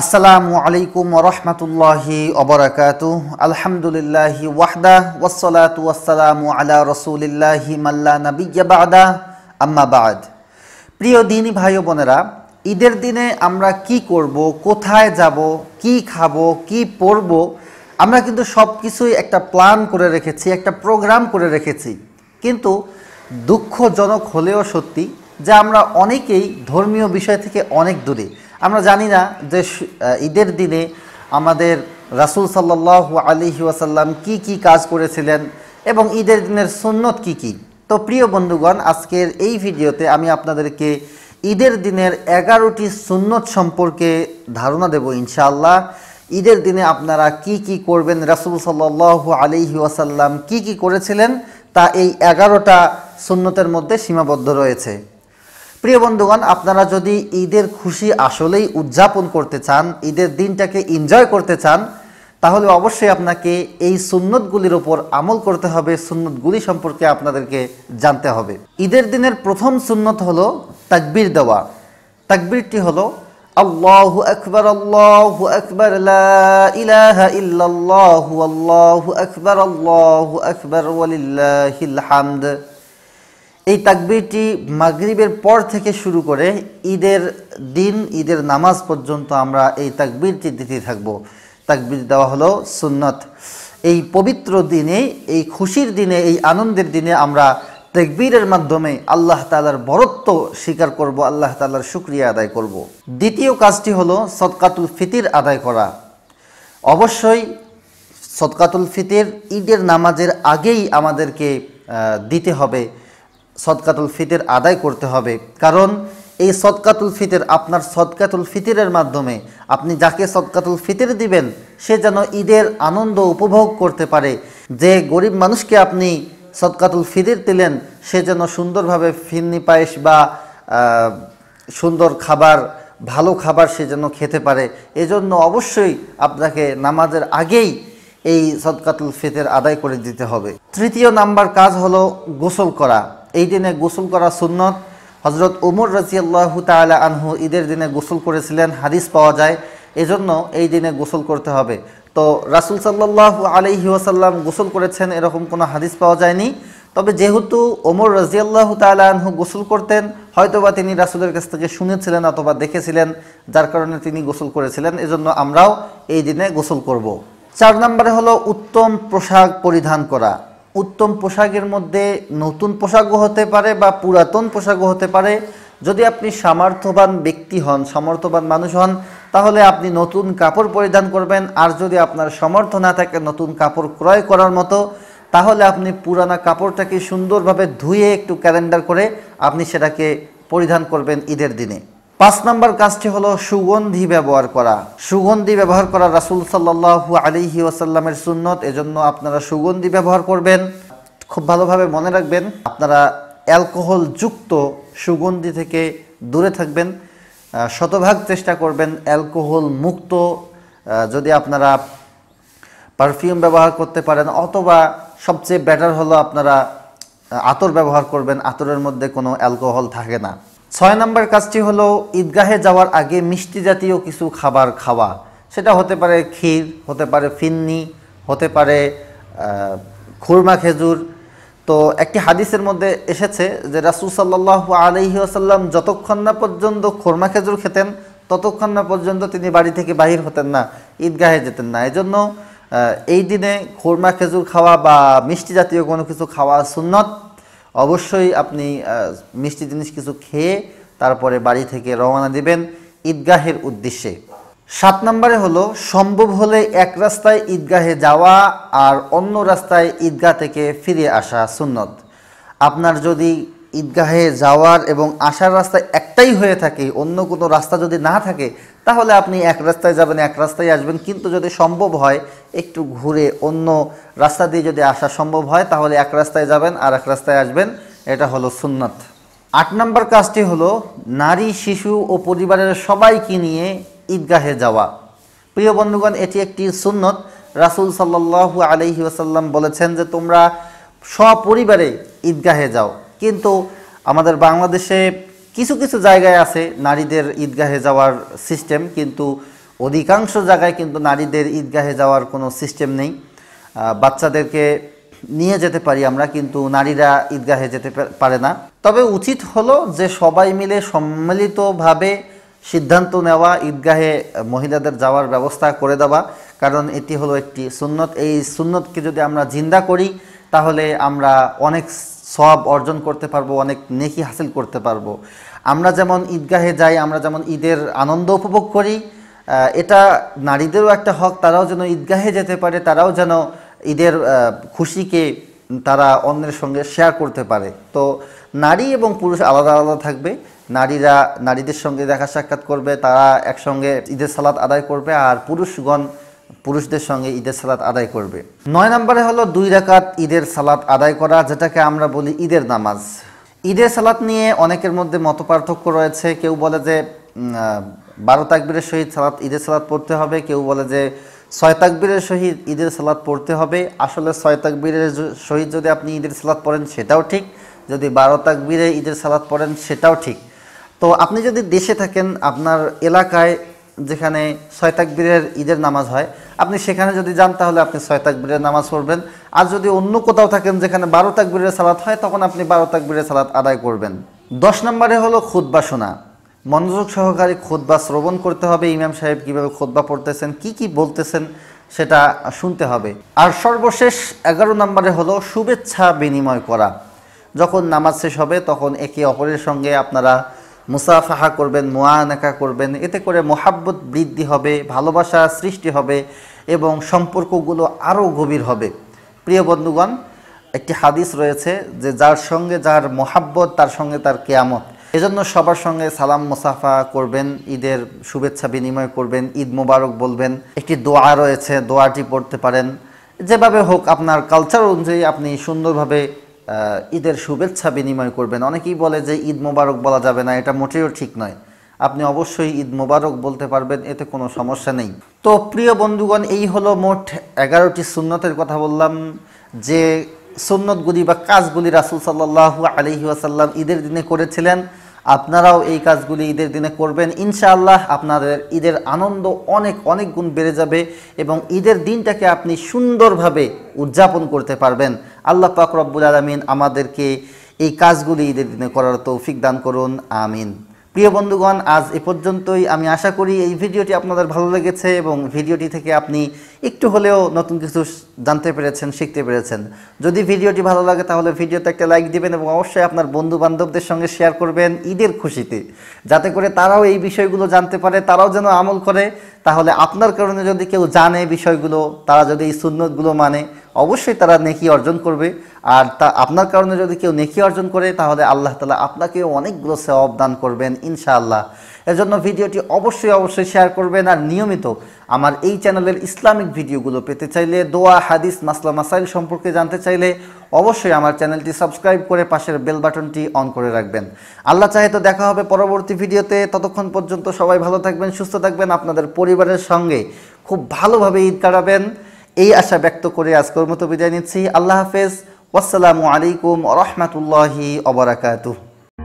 আসসালামু আলাইকুম রহমতুল্লাহি অবরাকাত আলহামদুলিল্লাহি ওয়াহদা ওয়াসলাত ওয়াসালামু আলা রসুলিল্লাহি মাল্লা আম্মা আম্মাবাদ প্রিয় দিনী ভাই বোনেরা ঈদের দিনে আমরা কি করব কোথায় যাব কি খাব কি পরব আমরা কিন্তু সব কিছুই একটা প্ল্যান করে রেখেছি একটা প্রোগ্রাম করে রেখেছি কিন্তু দুঃখজনক হলেও সত্যি যে আমরা অনেকেই ধর্মীয় বিষয় থেকে অনেক দূরে আমরা জানি না যে ঈদের দিনে আমাদের রাসুল সাল্লাহ আলি ওয়াসাল্লাম কি কি কাজ করেছিলেন এবং ঈদের দিনের সুন্নত কি কি তো প্রিয় বন্ধুগণ আজকের এই ভিডিওতে আমি আপনাদেরকে ঈদের দিনের এগারোটি সুন্নত সম্পর্কে ধারণা দেব ইনশাআল্লাহ ঈদের দিনে আপনারা কি কি করবেন রাসুল সাল্লাহ আলিহি ওয়াসাল্লাম কি কি করেছিলেন তা এই এগারোটা সুন্নতের মধ্যে সীমাবদ্ধ রয়েছে প্রিয় বন্ধুগণ আপনারা যদি ঈদের খুশি আসলেই উদযাপন করতে চান ঈদের দিনটাকে এনজয় করতে চান তাহলে অবশ্যই আপনাকে এই সুন্নতগুলির ওপর আমল করতে হবে সুন্নতগুলি সম্পর্কে আপনাদেরকে জানতে হবে ঈদের দিনের প্রথম সুন্নত হলো তাকবির দেওয়া তাকবিরটি হলো আল্লাহু আকবার আল্লাহু আকবার ইলাহা ইল্লাল্লাহু আল্লাহু আকবার আল্লাহু আকবার ওয়ালিল্লাহিল হামদ এই তাকবিরটি মাগরিবের পর থেকে শুরু করে ঈদের দিন ঈদের নামাজ পর্যন্ত আমরা এই তাকবিরটি দিতে থাকব তাকবির দেওয়া হলো সুন্নত এই পবিত্র দিনে এই খুশির দিনে এই আনন্দের দিনে আমরা তেকবীরের মাধ্যমে আল্লাহ তালার বরত্ব স্বীকার করব আল্লাহ তালার শুক্রিয়া আদায় করব। দ্বিতীয় কাজটি হলো সৎকাতুল ফিতির আদায় করা অবশ্যই সৎকাতুল ফিতির ঈদের নামাজের আগেই আমাদেরকে দিতে হবে সদকাতুল ফিতের আদায় করতে হবে কারণ এই সদকাতুল ফিতের আপনার সদকাতুল ফিতিরের মাধ্যমে আপনি যাকে সদকাতুল ফিতির দিবেন সে যেন ঈদের আনন্দ উপভোগ করতে পারে যে গরিব মানুষকে আপনি সদকাতুল ফিতির দিলেন সে যেন সুন্দরভাবে ফিরনি পায়েস বা সুন্দর খাবার ভালো খাবার সে যেন খেতে পারে এজন্য অবশ্যই আপনাকে নামাজের আগেই এই সদকাতুল ফিতের আদায় করে দিতে হবে তৃতীয় নাম্বার কাজ হলো গোসল করা এই দিনে গোসল করা সুন্নত হজরত উমর রাজিয়াল্লাহু তালা আনহু ঈদের দিনে গোসল করেছিলেন হাদিস পাওয়া যায় এজন্য এই দিনে গোসল করতে হবে তো রাসুল সাল্লাহ আলহি ওয়াসাল্লাম গোসল করেছেন এরকম কোনো হাদিস পাওয়া যায়নি তবে যেহেতু ওমর রাজিয়াল্লাহ আনহু গোসল করতেন হয়তোবা তিনি রাসুলের কাছ থেকে শুনেছিলেন অথবা দেখেছিলেন যার কারণে তিনি গোসল করেছিলেন এজন্য আমরাও এই দিনে গোসল করব। চার নম্বরে হলো উত্তম পোশাক পরিধান করা উত্তম পোশাকের মধ্যে নতুন পোশাকও হতে পারে বা পুরাতন পোশাকও হতে পারে যদি আপনি সামর্থ্যবান ব্যক্তি হন সামর্থ্যবান মানুষ হন তাহলে আপনি নতুন কাপড় পরিধান করবেন আর যদি আপনার সমর্থ না থাকে নতুন কাপড় ক্রয় করার মতো তাহলে আপনি পুরানা কাপড়টাকে সুন্দরভাবে ধুয়ে একটু ক্যালেন্ডার করে আপনি সেটাকে পরিধান করবেন ঈদের দিনে পাঁচ নম্বর কাজটি হলো সুগন্ধি ব্যবহার করা সুগন্ধি ব্যবহার করা রাসুল সাল্লাহ আলিহি ওয়াসাল্লামের সুন্নত এজন্য আপনারা সুগন্ধি ব্যবহার করবেন খুব ভালোভাবে মনে রাখবেন আপনারা অ্যালকোহল যুক্ত সুগন্ধি থেকে দূরে থাকবেন শতভাগ চেষ্টা করবেন অ্যালকোহল মুক্ত যদি আপনারা পারফিউম ব্যবহার করতে পারেন অথবা সবচেয়ে বেটার হলো আপনারা আতর ব্যবহার করবেন আতরের মধ্যে কোনো অ্যালকোহল থাকে না ছয় নম্বর কাজটি হলো ঈদগাহে যাওয়ার আগে মিষ্টি জাতীয় কিছু খাবার খাওয়া সেটা হতে পারে ক্ষীর হতে পারে ফিন্নি হতে পারে খুরমা খেজুর তো একটি হাদিসের মধ্যে এসেছে যে রাসুল সাল্লাহ আলহি আসাল্লাম যতক্ষণ না পর্যন্ত খুরমা খেজুর খেতেন ততক্ষণ না পর্যন্ত তিনি বাড়ি থেকে বাহির হতেন না ঈদগাহে যেতেন না এজন্য এই দিনে খুরমা খেজুর খাওয়া বা মিষ্টি জাতীয় কোনো কিছু খাওয়া সুন্নত অবশ্যই আপনি মিষ্টি জিনিস কিছু খেয়ে তারপরে বাড়ি থেকে রওনা দিবেন ঈদগাহের উদ্দেশ্যে সাত নম্বরে হলো সম্ভব হলে এক রাস্তায় ঈদগাহে যাওয়া আর অন্য রাস্তায় ঈদগাহ থেকে ফিরে আসা সুন্নত আপনার যদি ঈদগাহে যাওয়ার এবং আসার রাস্তা একটাই হয়ে থাকে অন্য কোনো রাস্তা যদি না থাকে তাহলে আপনি এক রাস্তায় যাবেন এক রাস্তায় আসবেন কিন্তু যদি সম্ভব হয় একটু ঘুরে অন্য রাস্তা দিয়ে যদি আসা সম্ভব হয় তাহলে এক রাস্তায় যাবেন আর এক রাস্তায় আসবেন এটা হলো সুন্নত আট নম্বর কাজটি হলো নারী শিশু ও পরিবারের সবাইকে নিয়ে ঈদগাহে যাওয়া প্রিয় বন্ধুগণ এটি একটি সুন্নত রাসুল সাল্লাহু আলহি ওসাল্লাম বলেছেন যে তোমরা সপরিবারে ঈদগাহে যাও কিন্তু আমাদের বাংলাদেশে কিছু কিছু জায়গায় আছে নারীদের ঈদগাহে যাওয়ার সিস্টেম কিন্তু অধিকাংশ জায়গায় কিন্তু নারীদের ঈদগাহে যাওয়ার কোনো সিস্টেম নেই বাচ্চাদেরকে নিয়ে যেতে পারি আমরা কিন্তু নারীরা ঈদগাহে যেতে পারে না তবে উচিত হলো যে সবাই মিলে সম্মিলিতভাবে সিদ্ধান্ত নেওয়া ঈদগাহে মহিলাদের যাওয়ার ব্যবস্থা করে দেওয়া কারণ এটি হলো একটি সুন্নত এই সুন্নতকে যদি আমরা জিন্দা করি তাহলে আমরা অনেক সব অর্জন করতে পারবো অনেক নেকি হাসিল করতে পারবো আমরা যেমন ঈদগাহে যাই আমরা যেমন ঈদের আনন্দ উপভোগ করি এটা নারীদেরও একটা হক তারাও যেন ঈদগাহে যেতে পারে তারাও যেন ঈদের খুশিকে তারা অন্যের সঙ্গে শেয়ার করতে পারে তো নারী এবং পুরুষ আলাদা আলাদা থাকবে নারীরা নারীদের সঙ্গে দেখা সাক্ষাৎ করবে তারা একসঙ্গে ঈদের সালাদ আদায় করবে আর পুরুষগণ পুরুষদের সঙ্গে ঈদের সালাত আদায় করবে নয় নম্বরে হলো দুই রাকাত ঈদের সালাত আদায় করা যেটাকে আমরা বলি ঈদের নামাজ ঈদের সালাত নিয়ে অনেকের মধ্যে মত পার্থক্য রয়েছে কেউ বলে যে বারো তাকবীরের সহিত সালাত ঈদের সালাত পড়তে হবে কেউ বলে যে ছয় তাকবিরের সহিত ঈদের সালাত পড়তে হবে আসলে ছয় তাকবিরের সহিত যদি আপনি ঈদের সালাত পড়েন সেটাও ঠিক যদি বারো তাকবিরে ঈদের সালাত পড়েন সেটাও ঠিক তো আপনি যদি দেশে থাকেন আপনার এলাকায় যেখানে ছয় তাকবীরের ঈদের নামাজ হয় আপনি সেখানে যদি যান তাহলে আপনি ছয় তাকবীরের নামাজ পড়বেন আর যদি অন্য কোথাও থাকেন যেখানে বারো তাকবীরের সালাত হয় তখন আপনি বারো তাকবীরের সালাত আদায় করবেন দশ নম্বরে হলো খুদ্া শোনা মনোযোগ সহকারে খোদবা শ্রবণ করতে হবে ইমাম সাহেব কীভাবে খোদবা পড়তেছেন কি কি বলতেছেন সেটা শুনতে হবে আর সর্বশেষ এগারো নম্বরে হলো শুভেচ্ছা বিনিময় করা যখন নামাজ শেষ হবে তখন একে অপরের সঙ্গে আপনারা মুসাফাহা করবেন মোয়ানাকা করবেন এতে করে মোহাব্বত বৃদ্ধি হবে ভালোবাসা সৃষ্টি হবে এবং সম্পর্কগুলো আরও গভীর হবে প্রিয় বন্ধুগণ একটি হাদিস রয়েছে যে যার সঙ্গে যার মোহাব্বত তার সঙ্গে তার কেয়ামত এজন্য সবার সঙ্গে সালাম মুসাফা করবেন ঈদের শুভেচ্ছা বিনিময় করবেন ঈদ মোবারক বলবেন একটি দোয়া রয়েছে দোয়াটি পড়তে পারেন যেভাবে হোক আপনার কালচার অনুযায়ী আপনি সুন্দরভাবে ঈদের শুভেচ্ছা বিনিময় করবেন অনেকেই বলে যে ঈদ মোবারক বলা যাবে না এটা মোটেও ঠিক নয় আপনি অবশ্যই ঈদ মোবারক বলতে পারবেন এতে কোনো সমস্যা নেই তো প্রিয় বন্ধুগণ এই হলো মোট এগারোটি সুন্নতের কথা বললাম যে সুন্নতগুলি বা কাজগুলি রাসুল সাল্লাহ আলহি আসাল্লাম ঈদের দিনে করেছিলেন আপনারাও এই কাজগুলি ঈদের দিনে করবেন ইনশাআল্লাহ আপনাদের ঈদের আনন্দ অনেক অনেক গুণ বেড়ে যাবে এবং ঈদের দিনটাকে আপনি সুন্দরভাবে উদযাপন করতে পারবেন আল্লাহ পাক রব্বুল আলমিন আমাদেরকে এই কাজগুলি ঈদের দিনে করার তৌফিক দান করুন আমিন প্রিয় বন্ধুগণ আজ এ পর্যন্তই আমি আশা করি এই ভিডিওটি আপনাদের ভালো লেগেছে এবং ভিডিওটি থেকে আপনি একটু হলেও নতুন কিছু জানতে পেরেছেন শিখতে পেরেছেন যদি ভিডিওটি ভালো লাগে তাহলে ভিডিওতে একটা লাইক দিবেন এবং অবশ্যই আপনার বন্ধু বান্ধবদের সঙ্গে শেয়ার করবেন ঈদের খুশিতে যাতে করে তারাও এই বিষয়গুলো জানতে পারে তারাও যেন আমল করে তাহলে আপনার কারণে যদি কেউ জানে বিষয়গুলো তারা যদি এই সুন্নতগুলো মানে অবশ্যই তারা নেকি অর্জন করবে আর তা আপনার কারণে যদি কেউ নেকি অর্জন করে তাহলে আল্লাহ তালা আপনাকেও অনেকগুলো সেবাব দান করবেন ইনশাআল্লাহ এজন্য ভিডিওটি অবশ্যই অবশ্যই শেয়ার করবেন আর নিয়মিত আমার এই চ্যানেলের ইসলামিক ভিডিওগুলো পেতে চাইলে দোয়া হাদিস মাসলা মাসাইল সম্পর্কে জানতে চাইলে অবশ্যই আমার চ্যানেলটি সাবস্ক্রাইব করে পাশের বেল বাটনটি অন করে রাখবেন আল্লাহ চাহে তো দেখা হবে পরবর্তী ভিডিওতে ততক্ষণ পর্যন্ত সবাই ভালো থাকবেন সুস্থ থাকবেন আপনাদের পরিবারের সঙ্গে খুব ভালোভাবে ঈদ কাটাবেন এই আশা ব্যক্ত করে আজকের মতো বিদায় নিচ্ছি আল্লাহ হাফেজ আসসালামু আলাইকুম রহমতুল্লাহি অবরাকাতুহ